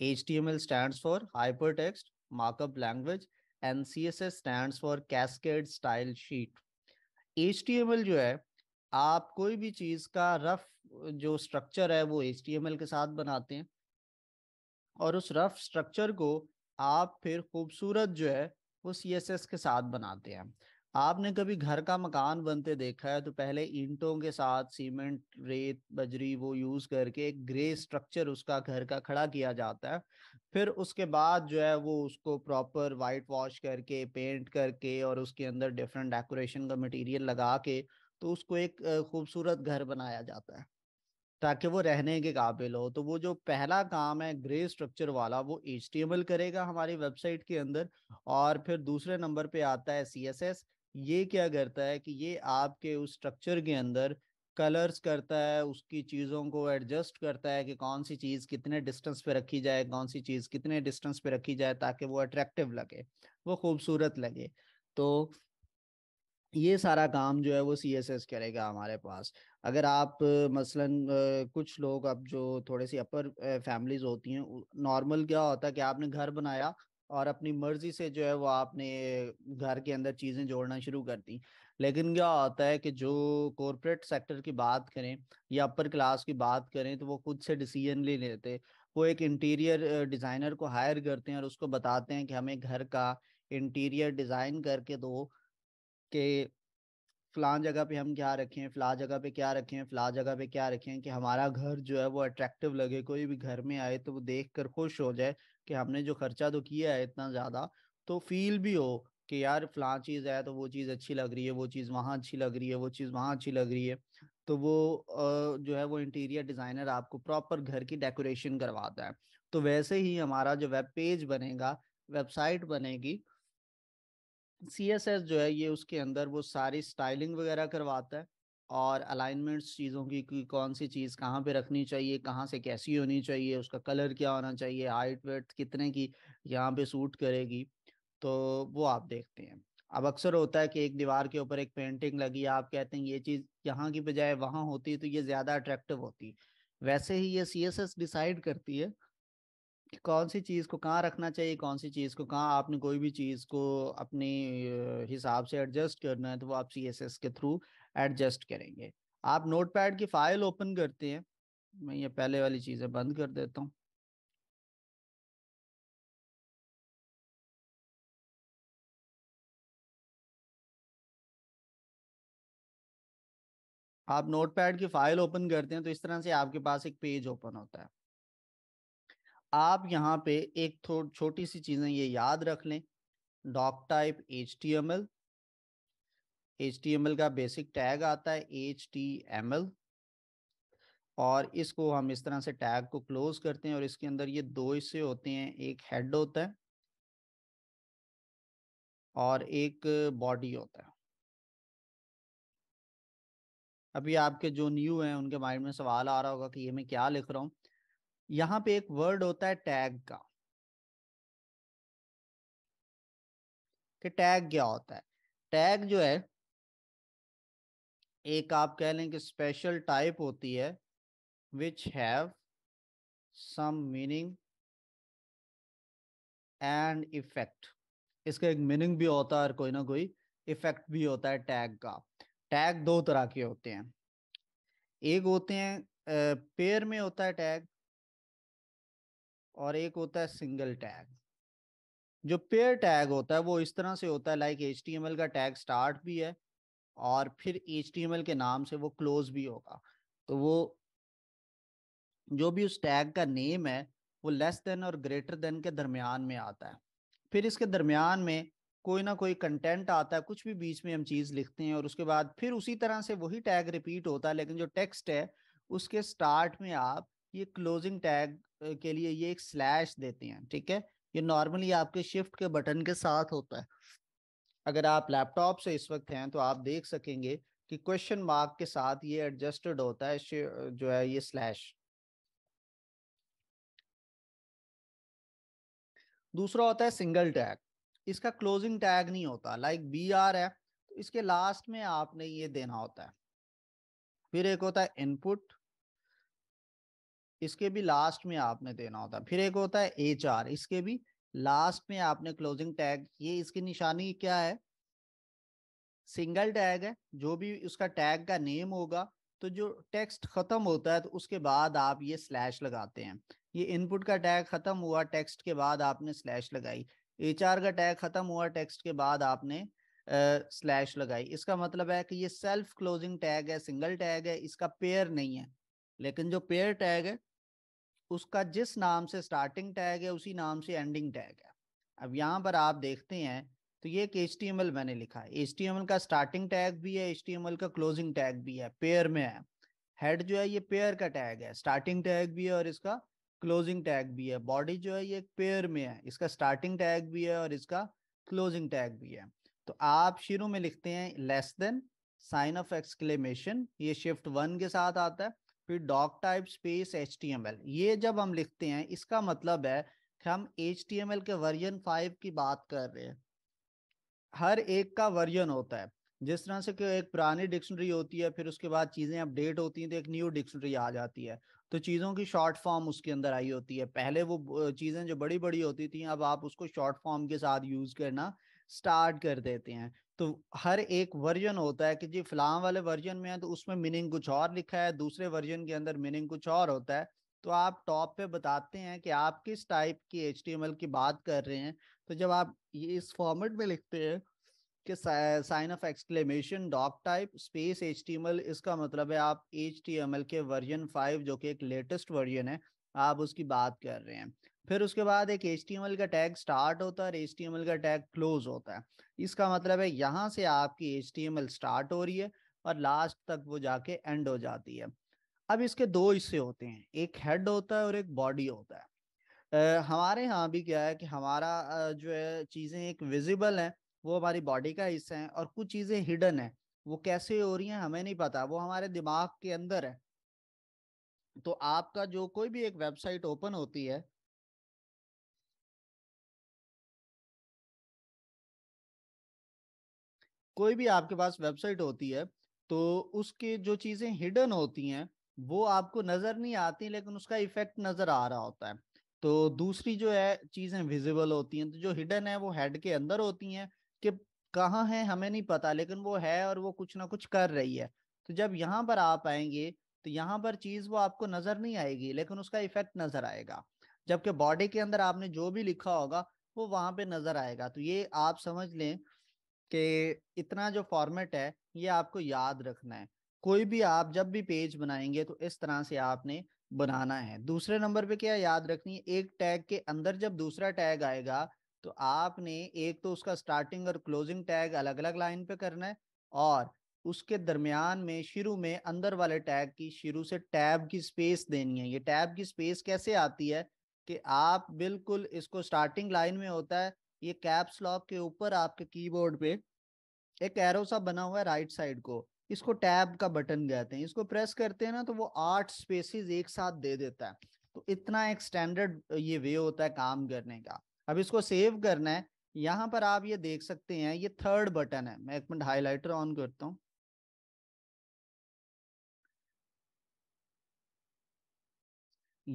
HTML stands for hypertext markup language and CSS stands for cascade style sheet. HTML जो है आप कोई भी चीज का रफ जो स्ट्रक्चर है वो HTML के साथ बनाते हैं और उस रफ स्ट्रक्चर को आप फिर खूबसूरत जो है वो CSS के साथ बनाते हैं आपने कभी घर का मकान बनते देखा है तो पहले ईंटों के साथ सीमेंट रेत बजरी वो यूज करके एक ग्रे स्ट्रक्चर उसका घर का खड़ा किया जाता है फिर उसके बाद जो है वो उसको प्रॉपर वाइट वॉश करके पेंट करके और उसके अंदर डिफरेंट डेकोरेशन का मटेरियल लगा के तो उसको एक खूबसूरत घर बनाया जाता है ताकि वो रहने के काबिल हो तो वो जो पहला काम है ग्रे स्ट्रक्चर वाला वो एच करेगा हमारी वेबसाइट के अंदर और फिर दूसरे नंबर पे आता है सी ये क्या करता है कि ये आपके उस स्ट्रक्चर के अंदर कलर्स करता है उसकी चीज़ों को एडजस्ट करता है कि कौन सी चीज़ कितने डिस्टेंस पे रखी जाए कौन सी चीज़ कितने डिस्टेंस पे रखी जाए ताकि वो अट्रैक्टिव लगे वो खूबसूरत लगे तो ये सारा काम जो है वो सी एस एस करेगा हमारे पास अगर आप मसलन कुछ लोग अब जो थोड़े सी अपर फैमिलीज होती हैं नॉर्मल क्या होता है कि आपने घर बनाया और अपनी मर्जी से जो है वो आपने घर के अंदर चीजें जोड़ना शुरू कर दी लेकिन क्या होता है कि जो कॉरपोरेट सेक्टर की बात करें या अपर क्लास की बात करें तो वो खुद से डिसीजन ले लेते वो एक इंटीरियर डिजाइनर को हायर करते हैं और उसको बताते हैं कि हमें घर का इंटीरियर डिजाइन करके दो के फलां जगह पे हम क्या रखें फला जगह पे क्या रखें फला जगह पे क्या रखें कि हमारा घर जो है वो अट्रैक्टिव लगे कोई भी घर में आए तो वो देख कर खुश हो जाए कि हमने जो खर्चा तो किया है इतना ज़्यादा तो फील भी हो कि यार फला चीज़ है तो वो चीज़ अच्छी लग रही है वो चीज़ वहाँ अच्छी लग रही है वो चीज़ वहाँ अच्छी लग रही है तो वो जो है वो इंटीरियर डिज़ाइनर आपको प्रॉपर घर की डेकोरेशन करवाता है तो वैसे ही हमारा जो वेब पेज बनेगा वेबसाइट बनेगी सी एस एस जो है ये उसके अंदर वो सारी स्टाइलिंग वगैरह करवाता है और अलाइनमेंट्स चीज़ों की कि कौन सी चीज़ कहाँ पे रखनी चाहिए कहाँ से कैसी होनी चाहिए उसका कलर क्या होना चाहिए हाइट वेट कितने की यहाँ पे सूट करेगी तो वो आप देखते हैं अब अक्सर होता है कि एक दीवार के ऊपर एक पेंटिंग लगी आप कहते हैं ये चीज़ यहाँ की बजाय वहाँ होती तो ये ज़्यादा अट्रैक्टिव होती वैसे ही ये सी डिसाइड करती है कि कौन सी चीज़ को कहाँ रखना चाहिए कौन सी चीज़ को कहाँ आपने कोई भी चीज़ को अपने हिसाब से एडजस्ट करना है तो वो आप सी के थ्रू एडजस्ट करेंगे आप नोटपैड की फाइल ओपन करते हैं मैं ये पहले वाली चीज़ें बंद कर देता हूँ आप नोटपैड की फाइल ओपन करते हैं तो इस तरह से आपके पास एक पेज ओपन होता है आप यहाँ पे एक छोटी सी चीज़ें ये याद रख लें doctype H T M L H का बेसिक टैग आता है एच और इसको हम इस तरह से टैग को क्लोज करते हैं और इसके अंदर ये दो हिस्से होते हैं एक हेड होता है और एक बॉडी होता है अभी आपके जो न्यू हैं उनके माइंड में सवाल आ रहा होगा कि ये मैं क्या लिख रहा हूँ यहाँ पे एक वर्ड होता है टैग का कि टैग क्या होता है टैग जो है एक आप कह लें कि स्पेशल टाइप होती है which have some meaning and effect इसका एक मीनिंग भी होता है और कोई ना कोई इफेक्ट भी होता है टैग का टैग दो तरह के होते हैं एक होते हैं पेयर में होता है टैग और एक होता है सिंगल टैग जो पेयर टैग होता है वो इस तरह से होता है लाइक एच का टैग स्टार्ट भी है और फिर एच के नाम से वो क्लोज भी होगा तो वो जो भी उस टैग का नेम है वो लेस देन और ग्रेटर देन के दरमियान में आता है फिर इसके दरमियान में कोई ना कोई कंटेंट आता है कुछ भी बीच में हम चीज लिखते हैं और उसके बाद फिर उसी तरह से वही टैग रिपीट होता है लेकिन जो टेक्स्ट है उसके स्टार्ट में आप ये क्लोजिंग टैग के लिए ये एक स्लैश देते हैं ठीक है ये नॉर्मली आपके शिफ्ट के बटन के साथ होता है अगर आप लैपटॉप से इस वक्त हैं तो आप देख सकेंगे कि क्वेश्चन मार्क के साथ ये एडजस्टेड होता है जो है ये स्लैश दूसरा होता है सिंगल टैग इसका क्लोजिंग टैग नहीं होता लाइक बी आर है तो इसके लास्ट में आपने ये देना होता है फिर एक होता है इनपुट इसके भी लास्ट में आपने देना होता है फिर एक होता है एच आर इसके भी लास्ट में आपने क्लोजिंग टैग ये इसकी निशानी क्या है सिंगल टैग है जो भी उसका टैग का नेम होगा तो जो टेक्स्ट खत्म होता है तो उसके बाद आप ये स्लैश लगाते हैं ये इनपुट का टैग खत्म हुआ टेक्स्ट के बाद आपने स्लैश लगाई एच का टैग खत्म हुआ टेक्स्ट के बाद आपने स्लैश लगाई इसका मतलब है कि ये सेल्फ क्लोजिंग टैग है सिंगल टैग है इसका पेयर नहीं है लेकिन जो पेयर टैग है उसका जिस नाम से स्टार्टिंग टैग है उसी नाम से एंडिंग टैग है अब यहाँ पर आप देखते हैं तो ये एक HTML मैंने लिखा है HTML का स्टार्टिंग टैग भी है HTML का क्लोजिंग टैग भी है पेयर में है हेड जो है ये पेयर का टैग है स्टार्टिंग टैग भी है और इसका क्लोजिंग टैग भी है बॉडी जो है ये एक पेयर में है इसका स्टार्टिंग टैग भी है और इसका क्लोजिंग टैग भी है तो आप शुरू में लिखते हैं less than sign of exclamation ये शिफ्ट वन के साथ आता है फिर डॉक टाइप स्पेस एच ये जब हम लिखते हैं इसका मतलब है हम एच के वर्जन फाइव की बात कर रहे हैं हर एक का वर्जन होता है जिस तरह से कि एक पुरानी डिक्शनरी होती है फिर उसके बाद चीज़ें अपडेट होती हैं तो एक न्यू डिक्शनरी आ जाती है तो चीज़ों की शॉर्ट फॉर्म उसके अंदर आई होती है पहले वो चीज़ें जो बड़ी बड़ी होती थी अब आप उसको शॉर्ट फॉर्म के साथ यूज़ करना स्टार्ट कर देते हैं तो हर एक वर्जन होता है कि जी फलाम वाले वर्जन में है तो उसमें मीनिंग कुछ और लिखा है दूसरे वर्जन के अंदर मीनिंग कुछ और होता है तो आप टॉप पे बताते हैं कि आप किस टाइप की एच की बात कर रहे हैं तो जब आप ये इस फॉर्मेट में लिखते हैं कि sign of exclamation doctype space H इसका मतलब है आप एच के वर्जन फाइव जो कि एक लेटेस्ट वर्जन है आप उसकी बात कर रहे हैं फिर उसके बाद एक एच का टैग स्टार्ट होता है और एच का टैग क्लोज होता है इसका मतलब है यहाँ से आपकी एच स्टार्ट हो रही है और लास्ट तक वो जाके एंड हो जाती है अब इसके दो हिस्से होते हैं एक हेड होता है और एक बॉडी होता है आ, हमारे यहाँ भी क्या है कि हमारा जो है चीज़ें एक विजिबल हैं वो हमारी बॉडी का हिस्सा है और कुछ चीज़ें हिडन है वो कैसे हो रही हैं हमें नहीं पता वो हमारे दिमाग के अंदर है तो आपका जो कोई भी एक वेबसाइट ओपन होती है कोई भी आपके पास वेबसाइट होती है तो उसके जो चीजें हिडन होती हैं वो आपको नजर नहीं आती लेकिन उसका इफेक्ट नजर आ रहा होता है तो दूसरी जो है चीजें विजिबल होती हैं तो जो हिडन है वो हेड के अंदर होती हैं कि कहाँ है हमें नहीं पता लेकिन वो है और वो कुछ ना कुछ कर रही है तो जब यहाँ पर आप आएंगे तो यहाँ पर चीज वो आपको नजर नहीं आएगी लेकिन उसका इफेक्ट नजर आएगा जबकि बॉडी के अंदर आपने जो भी लिखा होगा वो वहां पे नजर आएगा तो ये आप समझ लें कि इतना जो फॉर्मेट है ये आपको याद रखना है कोई भी आप जब भी पेज बनाएंगे तो इस तरह से आपने बनाना है दूसरे नंबर पे क्या याद रखनी है एक टैग के अंदर जब दूसरा टैग आएगा तो आपने एक तो उसका स्टार्टिंग और क्लोजिंग टैग अलग अलग लाइन पे करना है और उसके दरमियान में शुरू में अंदर वाले टैग की शुरू से टैब की स्पेस देनी है ये टैब की स्पेस कैसे आती है कि आप बिल्कुल इसको स्टार्टिंग लाइन में होता है ये कैप्स लॉक के ऊपर आपके कीबोर्ड पे एक एरो सा बना हुआ है राइट साइड को इसको टैब का बटन कहते हैं इसको प्रेस करते हैं ना तो वो आठ स्पेसिस एक साथ दे देता है तो इतना एक स्टैंडर्ड ये वे होता है काम करने का अब इसको सेव करना है यहाँ पर आप ये देख सकते हैं ये थर्ड बटन है मैं एक मिनट हाईलाइटर ऑन करता हूँ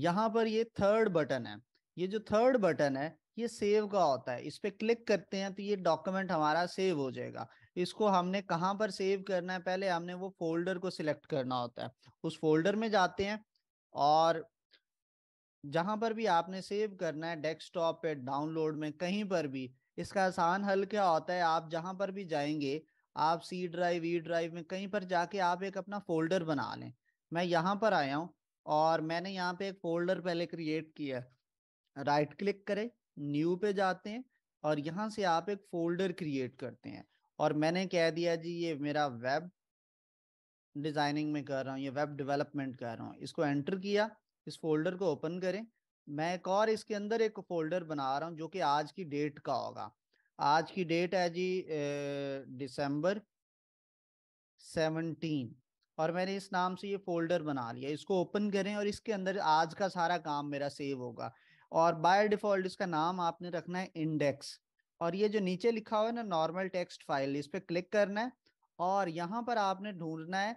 यहाँ पर ये थर्ड बटन है ये जो थर्ड बटन है ये सेव का होता है इस पर क्लिक करते हैं तो ये डॉक्यूमेंट हमारा सेव हो जाएगा इसको हमने कहाँ पर सेव करना है पहले हमने वो फोल्डर को सिलेक्ट करना होता है उस फोल्डर में जाते हैं और जहां पर भी आपने सेव करना है डेस्कटॉप पे डाउनलोड में कहीं पर भी इसका आसान हल क्या होता है आप जहां पर भी जाएंगे आप सी ड्राइव ई ड्राइव में कहीं पर जाके आप एक अपना फोल्डर बना लें मैं यहाँ पर आया हूँ और मैंने यहाँ पे एक फोल्डर पहले क्रिएट किया राइट क्लिक करें न्यू पे जाते हैं और यहाँ से आप एक फोल्डर क्रिएट करते हैं और मैंने कह दिया जी ये मेरा वेब डिजाइनिंग में कर रहा हूँ ये वेब डेवलपमेंट कर रहा हूँ इसको एंटर किया इस फोल्डर को ओपन करें मैं एक और इसके अंदर एक फोल्डर बना रहा हूँ जो कि आज की डेट का होगा आज की डेट है जी दिसंबर सेवनटीन और मैंने इस नाम से ये फोल्डर बना लिया इसको ओपन करें और इसके अंदर आज का सारा काम मेरा सेव होगा और बाय डिफॉल्ट इसका नाम आपने रखना है इंडेक्स और ये जो नीचे लिखा हुआ है ना नॉर्मल टेक्स्ट फाइल इस पर क्लिक करना है और यहाँ पर आपने ढूंढना है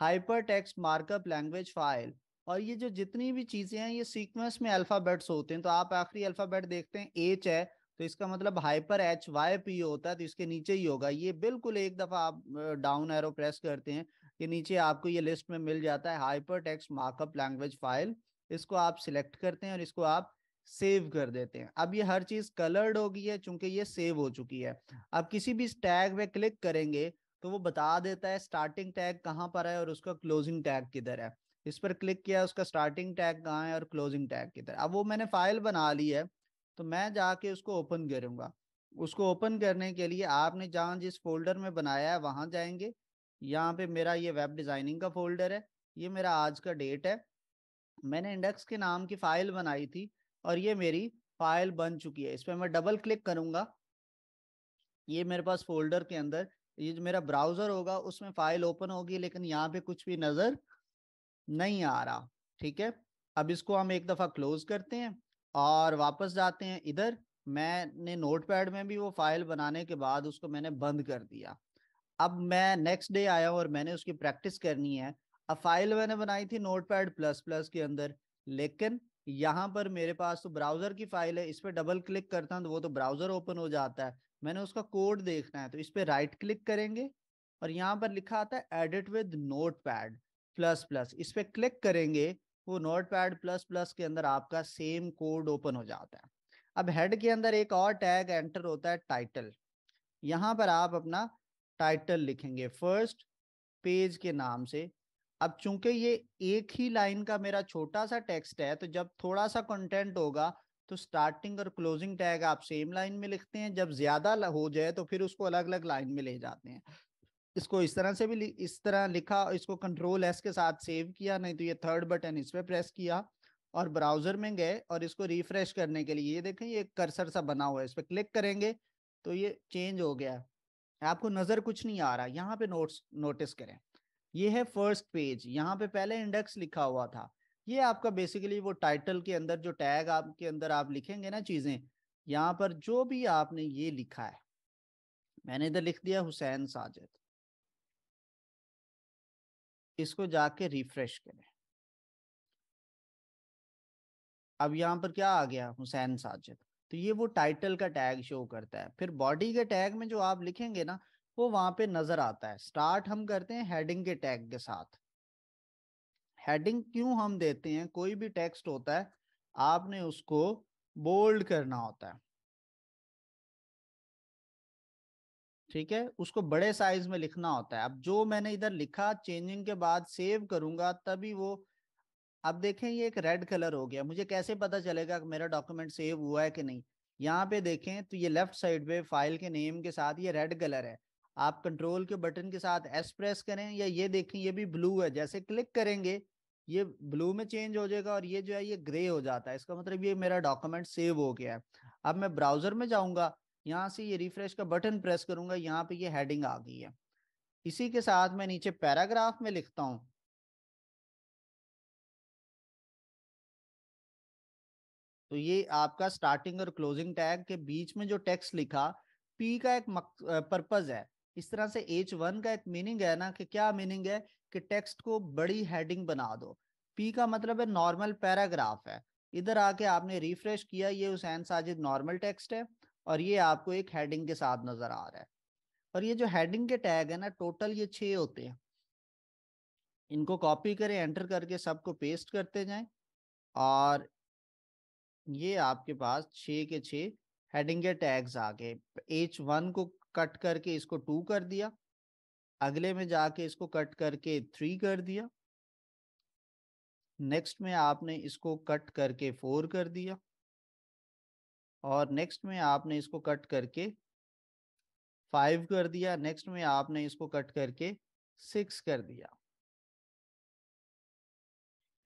hypertext markup language file और ये जो जितनी भी चीजें हैं ये सीक्वेंस में अल्फाबेट्स होते हैं तो आप आखिरी अल्फाबेट देखते हैं एच है तो इसका मतलब हाइपर एच वाई पी होता है तो इसके नीचे ही होगा ये बिल्कुल एक दफा आप डाउन एरो प्रेस करते हैं कि नीचे आपको ये लिस्ट में मिल जाता है hypertext markup language file इसको आप सिलेक्ट करते हैं और इसको आप सेव कर देते हैं अब ये हर चीज कलर्ड हो गई है चूंकि ये सेव हो चुकी है अब किसी भी टैग पे क्लिक करेंगे तो वो बता देता है स्टार्टिंग टैग कहाँ पर है और उसका क्लोजिंग टैग किधर है इस पर क्लिक किया उसका स्टार्टिंग टैग कहाँ है और क्लोजिंग टैग किधर अब वो मैंने फाइल बना ली है तो मैं जाके उसको ओपन करूंगा उसको ओपन करने के लिए आपने जहाँ जिस फोल्डर में बनाया है वहां जाएंगे यहाँ पे मेरा ये वेब डिजाइनिंग का फोल्डर है ये मेरा आज का डेट है मैंने इंडेक्स के नाम की फाइल बनाई थी और ये मेरी फाइल बन चुकी है इस पर मैं डबल क्लिक करूंगा ये मेरे पास फोल्डर के अंदर ये जो मेरा ब्राउजर होगा उसमें फाइल ओपन होगी लेकिन यहाँ पे कुछ भी नजर नहीं आ रहा ठीक है अब इसको हम एक दफा क्लोज करते हैं और वापस जाते हैं इधर मैंने नोटपैड में भी वो फाइल बनाने के बाद उसको मैंने बंद कर दिया अब मैं नेक्स्ट डे आया और मैंने उसकी प्रैक्टिस करनी है अब फाइल मैंने बनाई थी नोटपैड प्लस प्लस के अंदर लेकिन यहाँ पर मेरे पास तो ब्राउजर की फाइल है इस पर डबल क्लिक करता हूँ तो वो तो ब्राउजर ओपन हो जाता है मैंने उसका कोड देखना है तो इस पर राइट क्लिक करेंगे और यहाँ पर लिखा आता है edit with notepad plus plus इस पर क्लिक करेंगे वो नोट पैड प्लस प्लस के अंदर आपका सेम कोड ओपन हो जाता है अब हेड के अंदर एक और टैग एंटर होता है टाइटल यहाँ पर आप अपना टाइटल लिखेंगे फर्स्ट पेज के नाम से अब चूंकि ये एक ही लाइन का मेरा छोटा सा टेक्स्ट है तो जब थोड़ा सा कंटेंट होगा तो स्टार्टिंग और क्लोजिंग टैग आप सेम लाइन में लिखते हैं जब ज्यादा हो जाए तो फिर उसको अलग अलग लाइन में ले जाते हैं इसको इस तरह से भी इस तरह लिखा इसको कंट्रोल एस के साथ सेव किया नहीं तो ये थर्ड बटन इस पर प्रेस किया और ब्राउजर में गए और इसको रिफ्रेश करने के लिए ये देखें ये कर्सर सा बना हुआ है इस पर क्लिक करेंगे तो ये चेंज हो गया आपको नजर कुछ नहीं आ रहा यहाँ पे नोट्स नोटिस करें ये है फर्स्ट पेज यहाँ पे पहले इंडेक्स लिखा हुआ था ये आपका बेसिकली वो टाइटल के अंदर जो टैग आपके अंदर आप लिखेंगे ना चीजें यहाँ पर जो भी आपने ये लिखा है मैंने इधर लिख दिया हुसैन साजिद इसको जाके रिफ्रेश करें अब यहाँ पर क्या आ गया हुसैन साजिद तो ये वो टाइटल का टैग शो करता है फिर बॉडी के टैग में जो आप लिखेंगे ना वो वहां पे नजर आता है स्टार्ट हम करते हैं हेडिंग के टैग के साथ हेडिंग क्यों हम देते हैं कोई भी टेक्स्ट होता है आपने उसको बोल्ड करना होता है ठीक है उसको बड़े साइज में लिखना होता है अब जो मैंने इधर लिखा चेंजिंग के बाद सेव करूंगा तभी वो अब देखें ये एक रेड कलर हो गया मुझे कैसे पता चलेगा कि मेरा डॉक्यूमेंट सेव हुआ है कि नहीं यहाँ पे देखें तो ये लेफ्ट साइड पे फाइल के नेम के साथ ये रेड कलर है आप कंट्रोल के बटन के साथ एस प्रेस करें या ये देखें ये भी ब्लू है जैसे क्लिक करेंगे ये ब्लू में चेंज हो जाएगा और ये जो है ये ग्रे हो जाता है इसका मतलब ये मेरा डॉक्यूमेंट सेव हो गया है अब मैं ब्राउजर में जाऊंगा यहाँ से ये रिफ्रेश का बटन प्रेस करूंगा यहाँ पे ये हेडिंग आ गई है इसी के साथ मैं नीचे पैराग्राफ में लिखता हूँ तो ये आपका स्टार्टिंग और क्लोजिंग टैग के बीच में जो टेक्स्ट लिखा पी का एक पर्पज है इस तरह से एच वन का एक मीनिंग है ना कि क्या मीनिंग है कि टेक्स्ट को बड़ी हेडिंग बना दो पी का मतलब है नॉर्मल पैराग्राफ है इधर आके आपने रिफ्रेश किया ये हुसैन साजिद नॉर्मल टेक्स्ट है और ये आपको एक हेडिंग के साथ नजर आ रहा है और ये जो हेडिंग के टैग है ना टोटल ये छे होते हैं इनको कॉपी करें एंटर करके सबको पेस्ट करते जाएं और ये आपके पास छे के छे हेडिंग के टैग्स आ गए एच वन को कट करके इसको टू कर दिया अगले में जाके इसको कट करके थ्री कर दिया नेक्स्ट में आपने इसको कट करके फोर कर दिया और नेक्स्ट में आपने इसको कट करके फाइव कर दिया नेक्स्ट में आपने इसको कट करके सिक्स कर दिया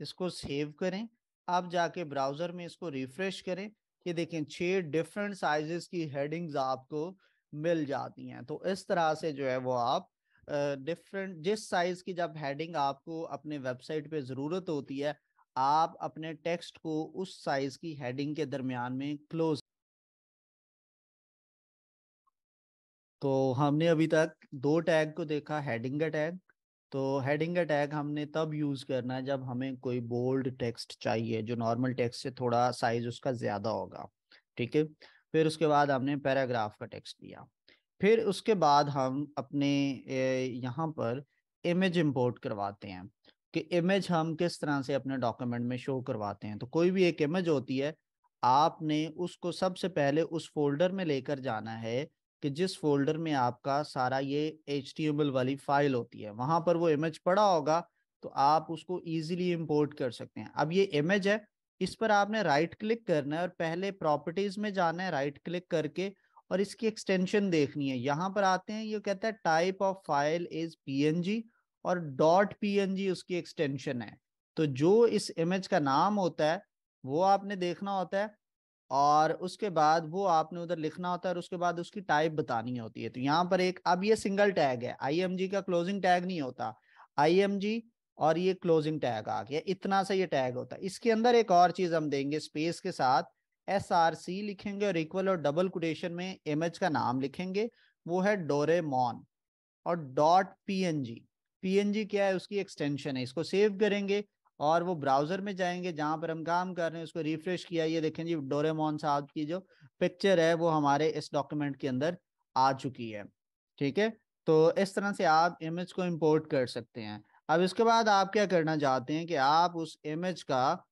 इसको सेव करें आप जाके ब्राउजर में इसको रिफ्रेश करें ये देखें छह डिफरेंट साइजेस की हेडिंग्स आपको मिल जाती हैं तो इस तरह से जो है वो आप डिफरेंट uh, जिस साइज की जब हेडिंग आपको अपने वेबसाइट पे जरूरत होती है आप अपने टेक्स्ट को उस साइज की हेडिंग के दरमियान में क्लोज तो हमने अभी तक दो टैग को देखा हेडिंग का टैग तो हेडिंग का टैग हमने तब यूज करना है जब हमें कोई बोल्ड टेक्स्ट चाहिए जो नॉर्मल टेक्स्ट से थोड़ा साइज उसका ज्यादा होगा ठीक है फिर उसके बाद हमने पैराग्राफ का टेक्स्ट लिया फिर उसके बाद हम अपने यहाँ पर इमेज इंपोर्ट करवाते हैं कि इमेज हम किस तरह से अपने डॉक्यूमेंट में शो करवाते हैं तो कोई भी एक इमेज होती है आपने उसको सबसे पहले उस फोल्डर में लेकर जाना है कि जिस फोल्डर में आपका सारा ये एच वाली फाइल होती है वहां पर वो इमेज पड़ा होगा तो आप उसको इजीली इंपोर्ट कर सकते हैं अब ये इमेज है इस पर आपने राइट क्लिक करना है और पहले प्रॉपर्टीज में जाना है राइट क्लिक करके और इसकी एक्सटेंशन देखनी है यहाँ पर आते हैं ये कहता है type of file is PNG और डॉट पीएनजी उसकी एक्सटेंशन है तो जो इस इमेज का नाम होता है वो आपने देखना होता है और उसके बाद वो आपने उधर लिखना होता है और उसके बाद उसकी टाइप बतानी होती है तो यहाँ पर एक अब ये सिंगल टैग है आई का क्लोजिंग टैग नहीं होता आई और ये क्लोजिंग टैग आ गया इतना सा ये टैग होता है इसके अंदर एक और चीज हम देंगे स्पेस के साथ एस आर सी लिखेंगे और इक्वल और डबल कोटेशन में इमेज का नाम लिखेंगे वो है डोरेमॉन और dot P N G P N G क्या है उसकी एक्सटेंशन है इसको सेव करेंगे और वो ब्राउजर में जाएंगे जहां पर हम काम कर रहे हैं उसको रिफ्रेश किया ये देखें जी डोरेमोन साहब की जो पिक्चर है वो हमारे इस डॉक्यूमेंट के अंदर आ चुकी है ठीक है तो इस तरह से आप इमेज को इम्पोर्ट कर सकते हैं अब इसके बाद आप क्या करना चाहते हैं कि आप उस इमेज का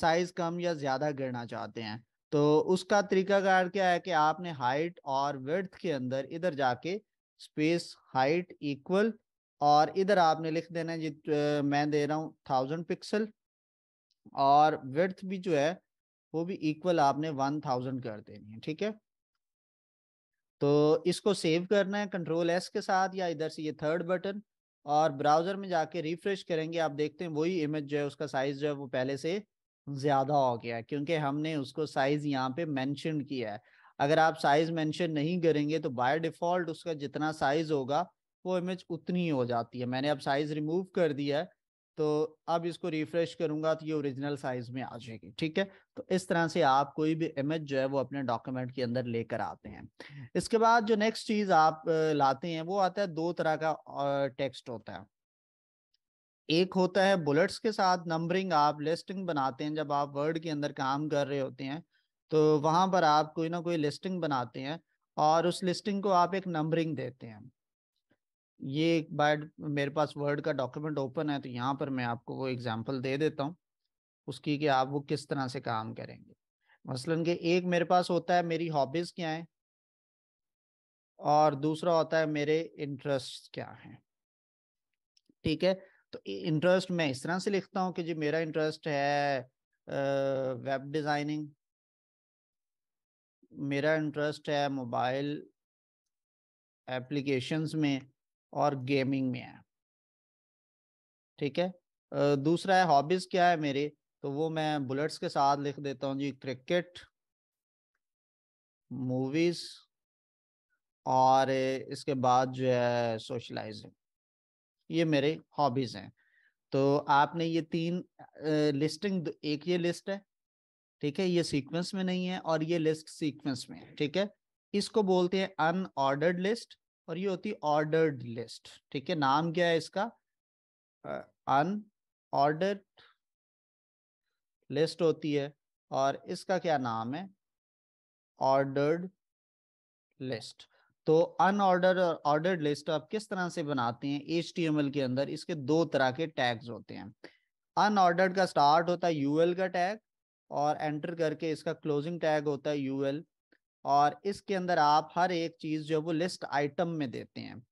साइज कम या ज्यादा करना चाहते हैं तो उसका तरीकाकार क्या है कि आपने हाइट और वर्थ के अंदर इधर जाके स्पेस हाइट इक्वल और इधर आपने लिख देना है जित मैं दे रहा हूँ थाउजेंड पिक्सल और वर्थ भी जो है वो भी इक्वल आपने वन थाउजेंड कर देनी है ठीक है तो इसको सेव करना है कंट्रोल एस के साथ या इधर से ये थर्ड बटन और ब्राउजर में जाके रिफ्रेश करेंगे आप देखते हैं वही इमेज जो है उसका साइज जो है वो पहले से ज्यादा हो गया है क्योंकि हमने उसको साइज यहाँ पे मेंशन किया है अगर आप साइज मेंशन नहीं करेंगे तो बाय डिफॉल्ट उसका जितना साइज होगा वो इमेज उतनी हो जाती है मैंने अब साइज रिमूव कर दिया है तो अब इसको रिफ्रेश करूंगा तो ये ओरिजिनल साइज में आ जाएगी ठीक है तो इस तरह से आप कोई भी इमेज जो है वो अपने डॉक्यूमेंट के अंदर लेकर आते हैं इसके बाद जो नेक्स्ट चीज आप लाते हैं वो आता है दो तरह का टेक्स्ट होता है एक होता है बुलेट्स के साथ नंबरिंग आप लिस्टिंग बनाते हैं जब आप वर्ड के अंदर काम कर रहे होते हैं तो वहां पर आप कोई ना कोई लिस्टिंग बनाते हैं और उस लिस्टिंग को आप एक नंबरिंग देते हैं ये एक बार मेरे पास वर्ड का डॉक्यूमेंट ओपन है तो यहाँ पर मैं आपको वो एग्जाम्पल दे देता हूँ उसकी कि आप वो किस तरह से काम करेंगे मसलन के एक मेरे पास होता है मेरी हॉबीज क्या है और दूसरा होता है मेरे इंटरेस्ट क्या है ठीक है तो इंटरेस्ट मैं इस तरह से लिखता हूँ कि जी मेरा इंटरेस्ट है वेब डिजाइनिंग मेरा इंटरेस्ट है मोबाइल एप्लीकेशंस में और गेमिंग में है ठीक है दूसरा है हॉबीज क्या है मेरी तो वो मैं बुलेट्स के साथ लिख देता हूँ जी क्रिकेट मूवीज और इसके बाद जो है सोशलाइजिंग ये मेरे हॉबीज हैं तो आपने ये तीन लिस्टिंग एक ये लिस्ट है ठीक है ये सीक्वेंस में नहीं है और ये लिस्ट सीक्वेंस में है ठीक है इसको बोलते हैं अनऑर्डर्ड लिस्ट और ये होती ऑर्डर्ड लिस्ट ठीक है नाम क्या है इसका अन ऑर्डर्ड लिस्ट होती है और इसका क्या नाम है ऑर्डर्ड लिस्ट तो अनऑर्डर और ऑर्डर्ड लिस्ट आप किस तरह से बनाते हैं एच के अंदर इसके दो तरह के टैग्स होते हैं अनऑर्डर्ड का स्टार्ट होता है यूएल का टैग और एंटर करके इसका क्लोजिंग टैग होता है यूएल और इसके अंदर आप हर एक चीज जो है वो लिस्ट आइटम में देते हैं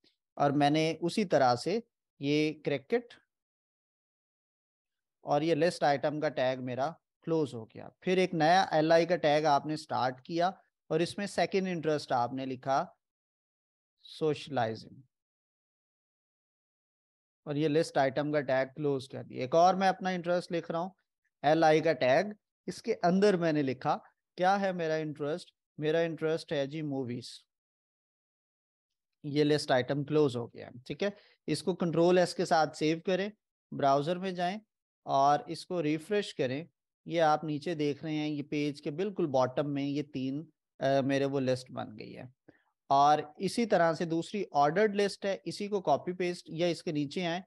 और मैंने उसी तरह से ये क्रिकेट और ये लिस्ट आइटम का टैग मेरा क्लोज हो गया फिर एक नया एल का टैग आपने स्टार्ट किया और इसमें सेकेंड इंटरेस्ट आपने लिखा सोशलाइजिंग और ये लिस्ट आइटम का टैग क्लोज कर दिया एक और मैं अपना इंटरेस्ट लिख रहा हूँ एल का टैग इसके अंदर मैंने लिखा क्या है मेरा इंटरेस्ट मेरा इंटरेस्ट है जी मूवीज ये लिस्ट आइटम क्लोज हो गया ठीक है इसको कंट्रोल एस के साथ सेव करें ब्राउजर में जाएं और इसको रिफ्रेश करें ये आप नीचे देख रहे हैं ये पेज के बिल्कुल बॉटम में ये तीन आ, मेरे वो लिस्ट बन गई है और इसी तरह से दूसरी ऑर्डर्ड लिस्ट है इसी को कॉपी पेस्ट या इसके नीचे आए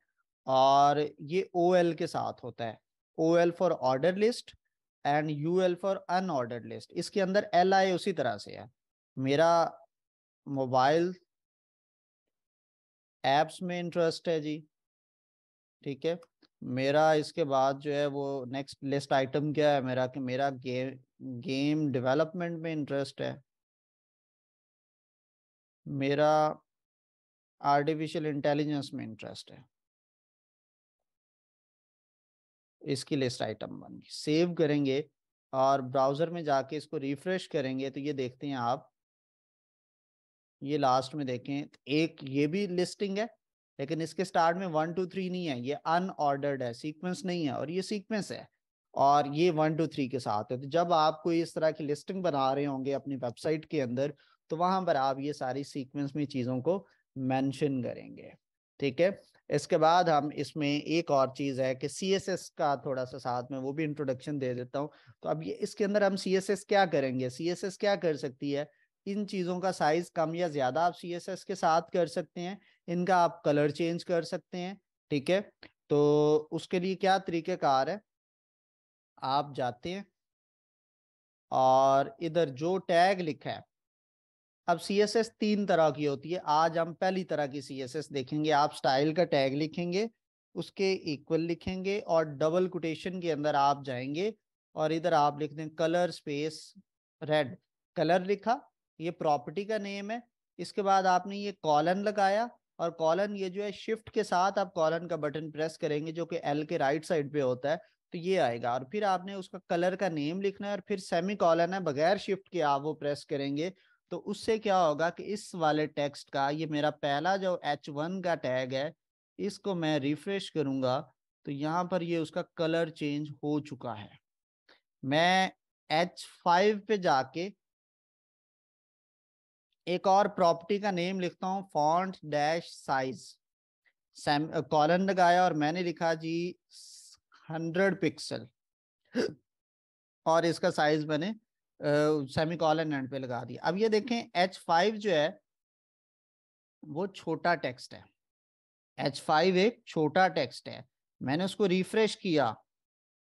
और ये ओ के साथ होता है O L for order list and U L for unordered list इसके अंदर एल आई उसी तरह से है मेरा मोबाइल एप्स में इंटरेस्ट है जी ठीक है मेरा इसके बाद जो है वो नेक्स्ट लिस्ट आइटम क्या है मेरा कि मेरा गेम गेम डेवलपमेंट में इंटरेस्ट है मेरा आर्टिफिशियल इंटेलिजेंस में इंटरेस्ट है इसकी लिस्ट आइटम बन गई सेव करेंगे और ब्राउजर में जाके इसको रिफ्रेश करेंगे तो ये देखते हैं आप ये लास्ट में देखें एक ये भी लिस्टिंग है लेकिन इसके स्टार्ट में वन टू थ्री नहीं है ये अनऑर्डर्ड है सीक्वेंस नहीं है और ये सीक्वेंस है और ये वन टू थ्री के साथ है तो जब आप कोई इस तरह की लिस्टिंग बना रहे होंगे अपनी वेबसाइट के अंदर तो वहां पर आप ये सारी सीक्वेंस में चीजों को मैंशन करेंगे ठीक है इसके बाद हम इसमें एक और चीज़ है कि सी का थोड़ा सा साथ में वो भी इंट्रोडक्शन दे देता हूँ तो अब ये इसके अंदर हम सी क्या करेंगे सी क्या कर सकती है इन चीज़ों का साइज कम या ज़्यादा आप सी के साथ कर सकते हैं इनका आप कलर चेंज कर सकते हैं ठीक है तो उसके लिए क्या तरीक़ेकार है आप जाते हैं और इधर जो टैग लिखा है अब सी एस एस तीन तरह की होती है आज हम पहली तरह की सी एस एस देखेंगे आप स्टाइल का टैग लिखेंगे उसके इक्वल लिखेंगे और डबल कोटेशन के अंदर आप जाएंगे और इधर आप लिख दें कलर स्पेस रेड कलर लिखा ये प्रॉपर्टी का नेम है इसके बाद आपने ये कॉलन लगाया और कॉलन ये जो है शिफ्ट के साथ आप कॉलन का बटन प्रेस करेंगे जो कि एल के राइट साइड पे होता है तो ये आएगा और फिर आपने उसका कलर का नेम लिखना है और फिर सेमी कॉलन है बगैर शिफ्ट के आप वो प्रेस करेंगे तो उससे क्या होगा कि इस वाले टेक्स्ट का ये मेरा पहला जो एच वन का टैग है इसको मैं रिफ्रेश करूंगा तो यहाँ पर ये उसका कलर चेंज हो चुका है मैं एच फाइव पे जाके एक और प्रॉपर्टी का नेम लिखता हूँ फॉन्ट डैश साइज कॉलन लगाया और मैंने लिखा जी हंड्रेड पिक्सल और इसका साइज मैंने सेमी कॉलन एंड पे लगा दिया अब ये देखें एच फाइव जो है वो छोटा टेक्स्ट है एच फाइव एक छोटा टेक्स्ट है मैंने उसको रिफ्रेश किया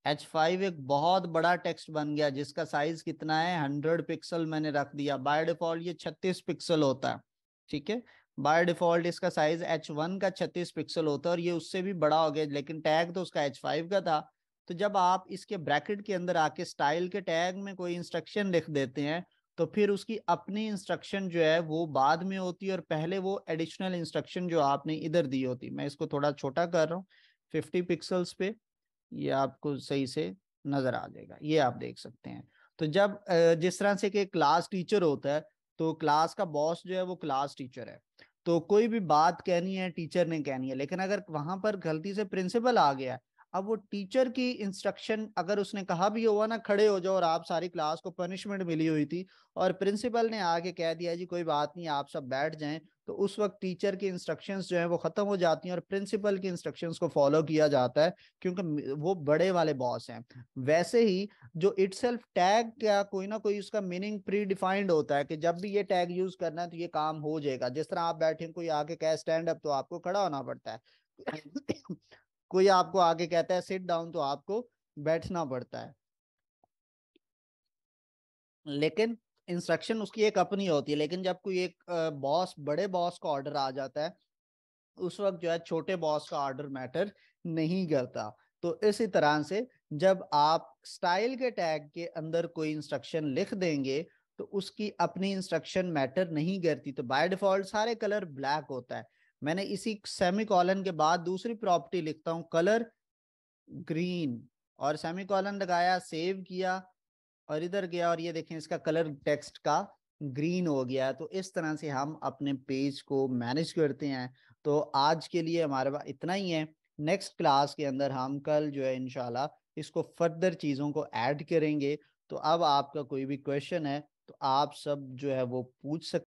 एच फाइव एक बहुत बड़ा टेक्स्ट बन गया जिसका साइज कितना है हंड्रेड पिक्सल मैंने रख दिया बाय डिफॉल्ट ये छत्तीस पिक्सल होता है ठीक है बाय डिफॉल्ट इसका साइज एच वन का छत्तीस पिक्सल होता है और ये उससे भी बड़ा हो गया लेकिन टैग तो उसका एच फाइव का था तो जब आप इसके ब्रैकेट के अंदर आके स्टाइल के टैग में कोई इंस्ट्रक्शन लिख देते हैं तो फिर उसकी अपनी इंस्ट्रक्शन जो है वो बाद में होती है और पहले वो एडिशनल इंस्ट्रक्शन जो आपने इधर दी होती मैं इसको थोड़ा छोटा कर रहा हूँ फिफ्टी पिक्सल्स पे ये आपको सही से नजर आ जाएगा ये आप देख सकते हैं तो जब जिस तरह से कि क्लास टीचर होता है तो क्लास का बॉस जो है वो क्लास टीचर है तो कोई भी बात कहनी है टीचर ने कहनी है लेकिन अगर वहां पर गलती से प्रिंसिपल आ गया अब वो टीचर की इंस्ट्रक्शन अगर उसने कहा भी होगा ना खड़े हो जाओ और आप सारी क्लास को पनिशमेंट मिली हुई थी और प्रिंसिपल ने आके कह दिया जी कोई बात नहीं आप सब बैठ जाएं तो उस वक्त टीचर की इंस्ट्रक्शंस जो हैं वो खत्म हो जाती हैं और प्रिंसिपल की इंस्ट्रक्शंस को फॉलो किया जाता है क्योंकि वो बड़े वाले बॉस हैं वैसे ही जो इट टैग का कोई ना कोई उसका मीनिंग प्री डिफाइंड होता है कि जब भी ये टैग यूज करना है तो ये काम हो जाएगा जिस तरह आप बैठे कोई आके कह स्टैंड अप तो आपको खड़ा होना पड़ता है कोई आपको आगे कहता है सिट डाउन तो आपको बैठना पड़ता है लेकिन इंस्ट्रक्शन उसकी एक अपनी होती है लेकिन जब कोई एक बॉस बड़े बॉस का ऑर्डर आ जाता है उस वक्त जो है छोटे बॉस का ऑर्डर मैटर नहीं करता तो इसी तरह से जब आप स्टाइल के टैग के अंदर कोई इंस्ट्रक्शन लिख देंगे तो उसकी अपनी इंस्ट्रक्शन मैटर नहीं करती तो बाय डिफॉल्ट सारे कलर ब्लैक होता है मैंने इसी सेमी कॉलन के बाद दूसरी प्रॉपर्टी लिखता हूँ कलर ग्रीन और सेमी कॉलन लगाया सेव किया और इधर गया और ये देखें इसका कलर टेक्स्ट का ग्रीन हो गया है तो इस तरह से हम अपने पेज को मैनेज करते हैं तो आज के लिए हमारे पास इतना ही है नेक्स्ट क्लास के अंदर हम कल जो है इनशाला इसको फर्दर चीज़ों को ऐड करेंगे तो अब आपका कोई भी क्वेश्चन है तो आप सब जो है वो पूछ सकते